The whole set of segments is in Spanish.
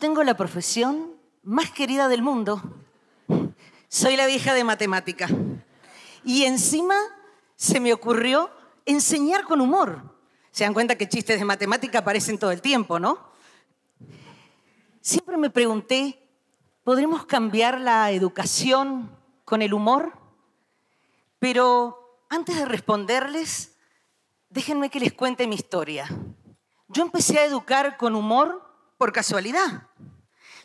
tengo la profesión más querida del mundo. Soy la vieja de matemática. Y encima se me ocurrió enseñar con humor. Se dan cuenta que chistes de matemática aparecen todo el tiempo, ¿no? Siempre me pregunté, ¿podremos cambiar la educación con el humor? Pero antes de responderles, déjenme que les cuente mi historia. Yo empecé a educar con humor por casualidad.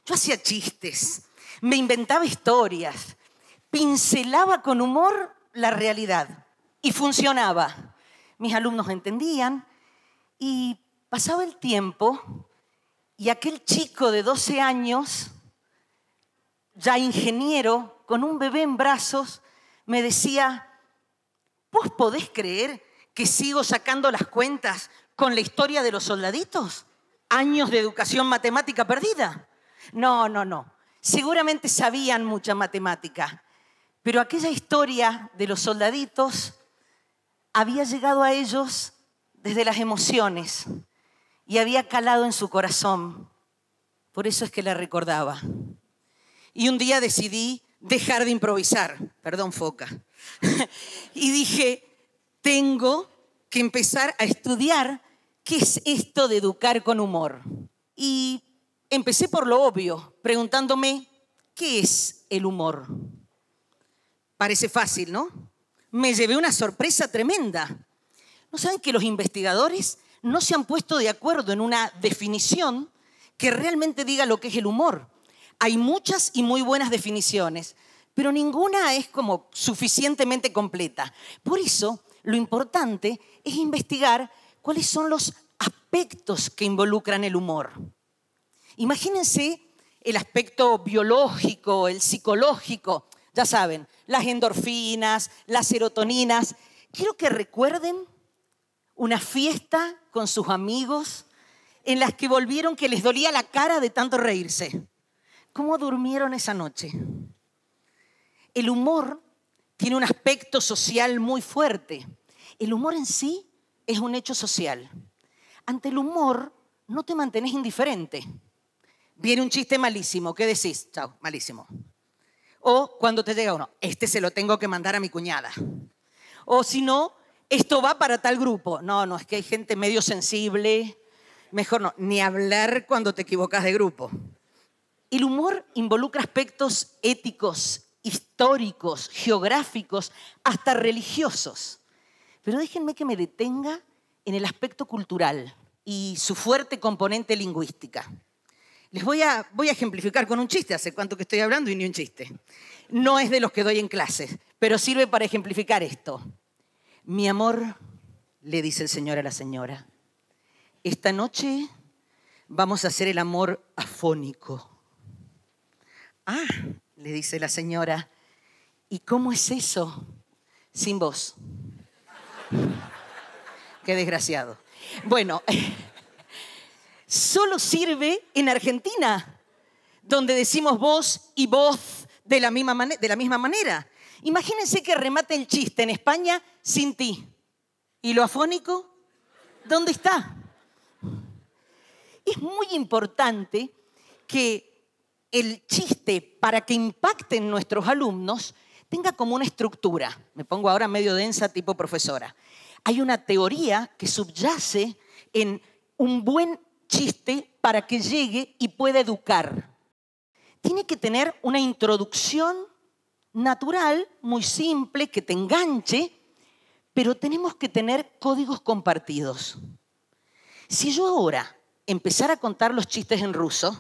Yo hacía chistes, me inventaba historias, pincelaba con humor la realidad y funcionaba. Mis alumnos entendían y pasaba el tiempo y aquel chico de 12 años, ya ingeniero, con un bebé en brazos, me decía, ¿vos podés creer que sigo sacando las cuentas con la historia de los soldaditos? años de educación matemática perdida. No, no, no. Seguramente sabían mucha matemática, pero aquella historia de los soldaditos había llegado a ellos desde las emociones y había calado en su corazón. Por eso es que la recordaba. Y un día decidí dejar de improvisar, perdón foca, y dije, tengo que empezar a estudiar ¿qué es esto de educar con humor? Y empecé por lo obvio, preguntándome, ¿qué es el humor? Parece fácil, ¿no? Me llevé una sorpresa tremenda. ¿No saben que los investigadores no se han puesto de acuerdo en una definición que realmente diga lo que es el humor? Hay muchas y muy buenas definiciones, pero ninguna es como suficientemente completa. Por eso, lo importante es investigar cuáles son los aspectos que involucran el humor. Imagínense el aspecto biológico, el psicológico, ya saben, las endorfinas, las serotoninas. Quiero que recuerden una fiesta con sus amigos en las que volvieron que les dolía la cara de tanto reírse. ¿Cómo durmieron esa noche? El humor tiene un aspecto social muy fuerte. El humor en sí es un hecho social. Ante el humor no te mantenés indiferente. Viene un chiste malísimo, ¿qué decís? Chao, malísimo. O cuando te llega uno, este se lo tengo que mandar a mi cuñada. O si no, esto va para tal grupo. No, no, es que hay gente medio sensible. Mejor no, ni hablar cuando te equivocas de grupo. El humor involucra aspectos éticos, históricos, geográficos, hasta religiosos. Pero déjenme que me detenga en el aspecto cultural y su fuerte componente lingüística. Les voy a, ejemplificar con un chiste, hace cuánto que estoy hablando y ni un chiste. No es de los que doy en clases, pero sirve para ejemplificar esto. Mi amor, le dice el señor a la señora, esta noche vamos a hacer el amor afónico. Ah, le dice la señora, ¿y cómo es eso sin vos? Qué desgraciado. Bueno, solo sirve en Argentina, donde decimos voz y voz de la misma, de la misma manera. Imagínense que remate el chiste en España sin ti. ¿Y lo afónico? ¿Dónde está? Es muy importante que el chiste, para que impacten nuestros alumnos, tenga como una estructura. Me pongo ahora medio densa tipo profesora hay una teoría que subyace en un buen chiste para que llegue y pueda educar. Tiene que tener una introducción natural, muy simple, que te enganche, pero tenemos que tener códigos compartidos. Si yo ahora empezara a contar los chistes en ruso,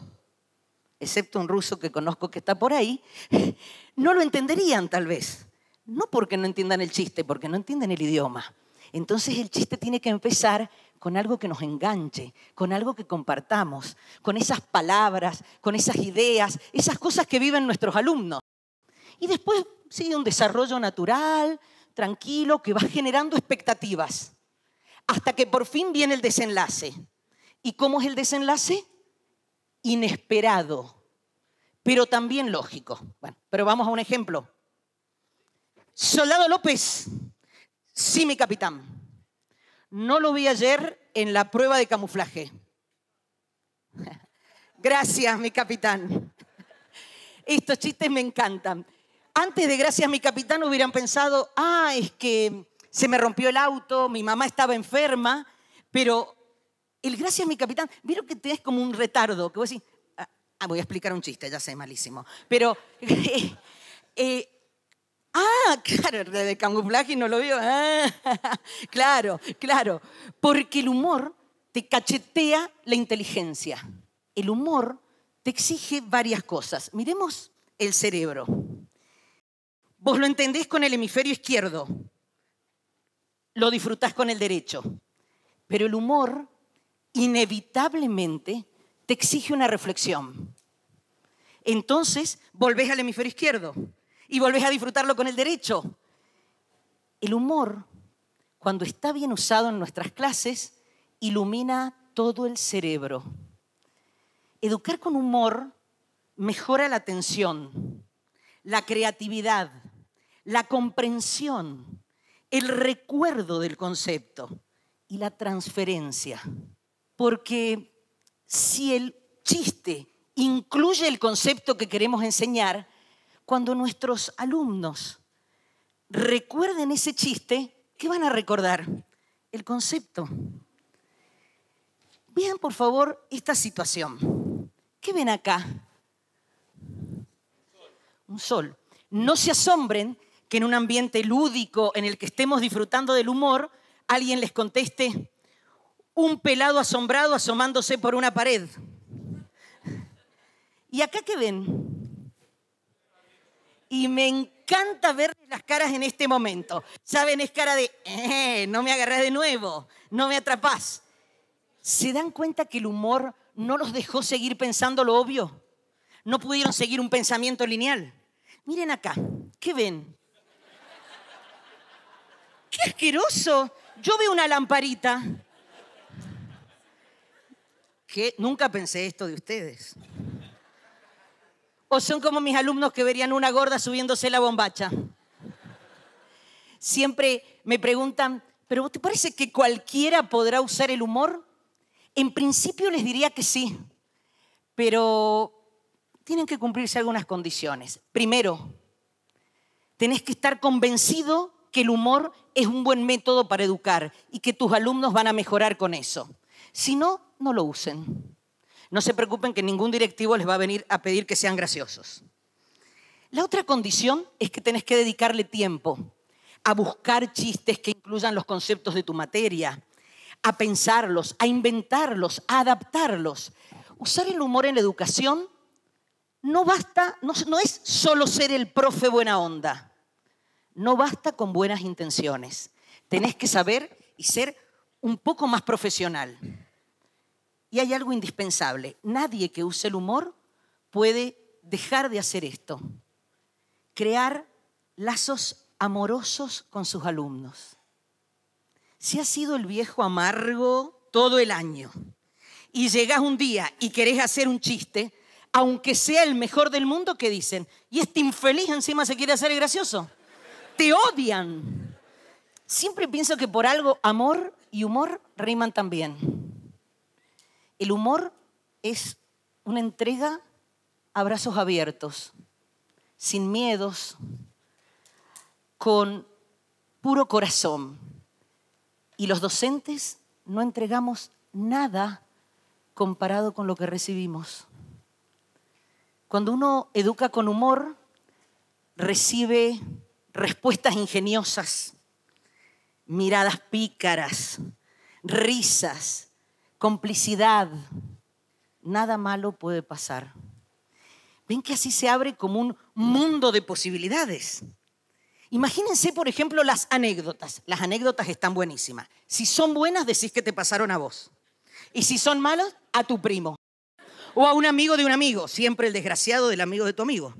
excepto un ruso que conozco que está por ahí, no lo entenderían tal vez. No porque no entiendan el chiste, porque no entienden el idioma. Entonces el chiste tiene que empezar con algo que nos enganche, con algo que compartamos, con esas palabras, con esas ideas, esas cosas que viven nuestros alumnos. Y después sigue un desarrollo natural, tranquilo, que va generando expectativas, hasta que por fin viene el desenlace. ¿Y cómo es el desenlace? Inesperado, pero también lógico. Bueno, pero vamos a un ejemplo. Soldado López Sí, mi capitán. No lo vi ayer en la prueba de camuflaje. Gracias, mi capitán. Estos chistes me encantan. Antes de gracias, mi capitán, hubieran pensado, ah, es que se me rompió el auto, mi mamá estaba enferma, pero el gracias, mi capitán, vieron que tenés como un retardo, que vos decís, ah, ah voy a explicar un chiste, ya sé, malísimo. Pero eh, Ah, claro, de camuflaje no lo vio. Ah, claro, claro. Porque el humor te cachetea la inteligencia. El humor te exige varias cosas. Miremos el cerebro. Vos lo entendés con el hemisferio izquierdo, lo disfrutás con el derecho, pero el humor inevitablemente te exige una reflexión. Entonces volvés al hemisferio izquierdo, y volvés a disfrutarlo con el derecho. El humor, cuando está bien usado en nuestras clases, ilumina todo el cerebro. Educar con humor mejora la atención, la creatividad, la comprensión, el recuerdo del concepto y la transferencia. Porque si el chiste incluye el concepto que queremos enseñar, cuando nuestros alumnos recuerden ese chiste, ¿qué van a recordar? El concepto. Vean por favor esta situación. ¿Qué ven acá? Un sol. No se asombren que en un ambiente lúdico en el que estemos disfrutando del humor, alguien les conteste un pelado asombrado asomándose por una pared. ¿Y acá qué ven? y me encanta ver las caras en este momento. ¿Saben? Es cara de, eh, no me agarrás de nuevo, no me atrapás. ¿Se dan cuenta que el humor no los dejó seguir pensando lo obvio? No pudieron seguir un pensamiento lineal. Miren acá, ¿qué ven? ¡Qué asqueroso! Yo veo una lamparita. Que nunca pensé esto de ustedes son como mis alumnos que verían una gorda subiéndose la bombacha. Siempre me preguntan, ¿pero te parece que cualquiera podrá usar el humor? En principio les diría que sí, pero tienen que cumplirse algunas condiciones. Primero, tenés que estar convencido que el humor es un buen método para educar y que tus alumnos van a mejorar con eso. Si no, no lo usen. No se preocupen que ningún directivo les va a venir a pedir que sean graciosos. La otra condición es que tenés que dedicarle tiempo a buscar chistes que incluyan los conceptos de tu materia, a pensarlos, a inventarlos, a adaptarlos. Usar el humor en la educación no basta, no, es solo ser el profe buena onda. No basta con buenas intenciones. Tenés que saber y ser un poco más profesional. Y hay algo indispensable. Nadie que use el humor puede dejar de hacer esto. Crear lazos amorosos con sus alumnos. Si has sido el viejo amargo todo el año y llegas un día y querés hacer un chiste, aunque sea el mejor del mundo, ¿qué dicen? Y este infeliz encima se quiere hacer el gracioso. Te odian. Siempre pienso que por algo amor y humor riman también. El humor es una entrega a brazos abiertos, sin miedos, con puro corazón. Y los docentes no entregamos nada comparado con lo que recibimos. Cuando uno educa con humor, recibe respuestas ingeniosas, miradas pícaras, risas, complicidad, nada malo puede pasar. Ven que así se abre como un mundo de posibilidades. Imagínense, por ejemplo, las anécdotas. Las anécdotas están buenísimas. Si son buenas, decís que te pasaron a vos. Y si son malas, a tu primo. O a un amigo de un amigo, siempre el desgraciado del amigo de tu amigo.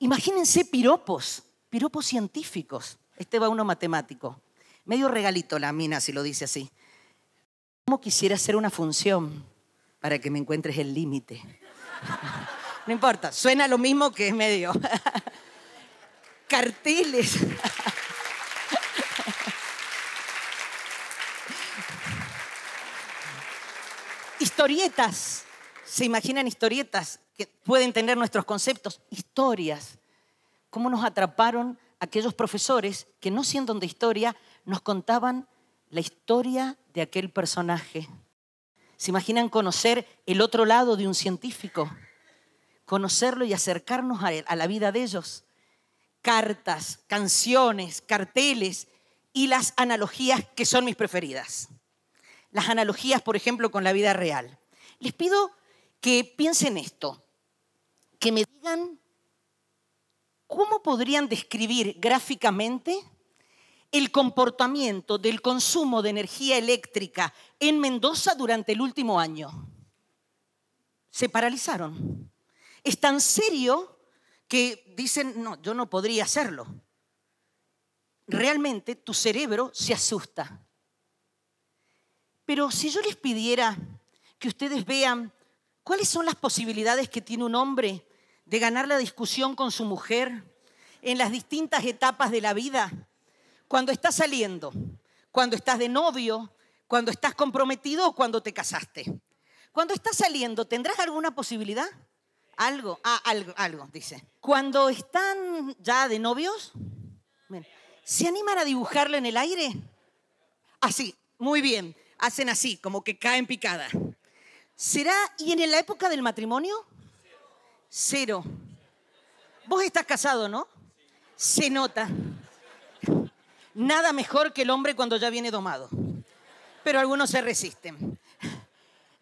Imagínense piropos, piropos científicos. Este va uno matemático. Medio regalito la mina si lo dice así quisiera hacer una función para que me encuentres el límite? no importa, suena lo mismo que medio. carteles, historietas. ¿Se imaginan historietas que pueden tener nuestros conceptos? Historias. ¿Cómo nos atraparon aquellos profesores que no siendo de historia nos contaban la historia de aquel personaje. ¿Se imaginan conocer el otro lado de un científico? Conocerlo y acercarnos a, la vida de ellos. Cartas, canciones, carteles y las analogías que son mis preferidas. Las analogías, por ejemplo, con la vida real. Les pido que piensen esto, que me digan cómo podrían describir gráficamente el comportamiento del consumo de energía eléctrica en Mendoza durante el último año. Se paralizaron. Es tan serio que dicen, no, yo no podría hacerlo. Realmente tu cerebro se asusta. Pero si yo les pidiera que ustedes vean cuáles son las posibilidades que tiene un hombre de ganar la discusión con su mujer en las distintas etapas de la vida, cuando estás saliendo, cuando estás de novio, cuando estás comprometido o cuando te casaste. Cuando estás saliendo, ¿tendrás alguna posibilidad? Algo, ah, algo, algo, dice. Cuando están ya de novios, ¿se animan a dibujarlo en el aire? Así, muy bien. Hacen así, como que caen picada. ¿Será, y en la época del matrimonio? Cero. Vos estás casado, ¿no? Se nota. Nada mejor que el hombre cuando ya viene domado. Pero algunos se resisten.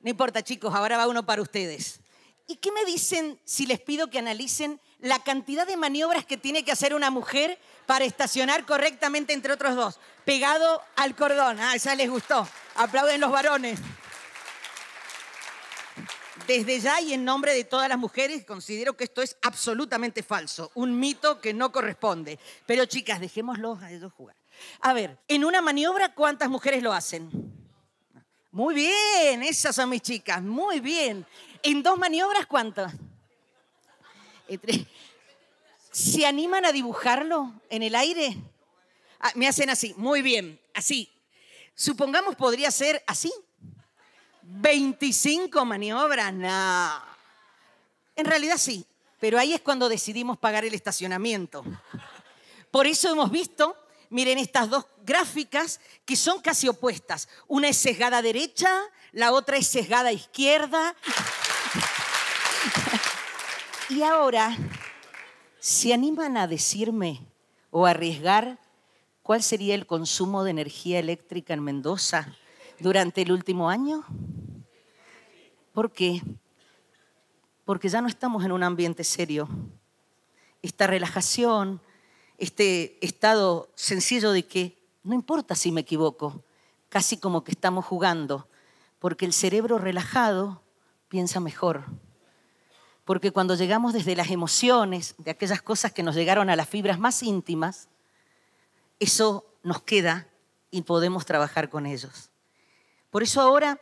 No importa, chicos, ahora va uno para ustedes. ¿Y qué me dicen si les pido que analicen la cantidad de maniobras que tiene que hacer una mujer para estacionar correctamente entre otros dos? Pegado al cordón. Ah, esa les gustó. Aplauden los varones. Desde ya y en nombre de todas las mujeres, considero que esto es absolutamente falso, un mito que no corresponde. Pero chicas, dejémoslo a ellos jugar. A ver, en una maniobra, ¿cuántas mujeres lo hacen? Muy bien, esas son mis chicas, muy bien. En dos maniobras, ¿cuántas? ¿Se animan a dibujarlo en el aire? Ah, me hacen así, muy bien, así. Supongamos podría ser así. 25 maniobras, no. En realidad sí, pero ahí es cuando decidimos pagar el estacionamiento. Por eso hemos visto miren estas dos gráficas que son casi opuestas. Una es sesgada derecha, la otra es sesgada izquierda. y ahora, ¿se animan a decirme o a arriesgar cuál sería el consumo de energía eléctrica en Mendoza durante el último año? ¿Por qué? Porque ya no estamos en un ambiente serio. Esta relajación, este estado sencillo de que no importa si me equivoco, casi como que estamos jugando, porque el cerebro relajado piensa mejor. Porque cuando llegamos desde las emociones, de aquellas cosas que nos llegaron a las fibras más íntimas, eso nos queda y podemos trabajar con ellos. Por eso ahora,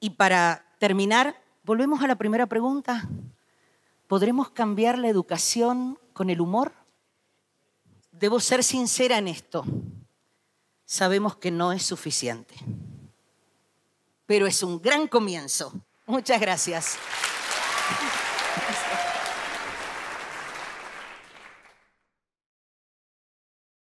y para terminar, volvemos a la primera pregunta. ¿Podremos cambiar la educación con el humor? debo ser sincera en esto. Sabemos que no es suficiente, pero es un gran comienzo. Muchas gracias.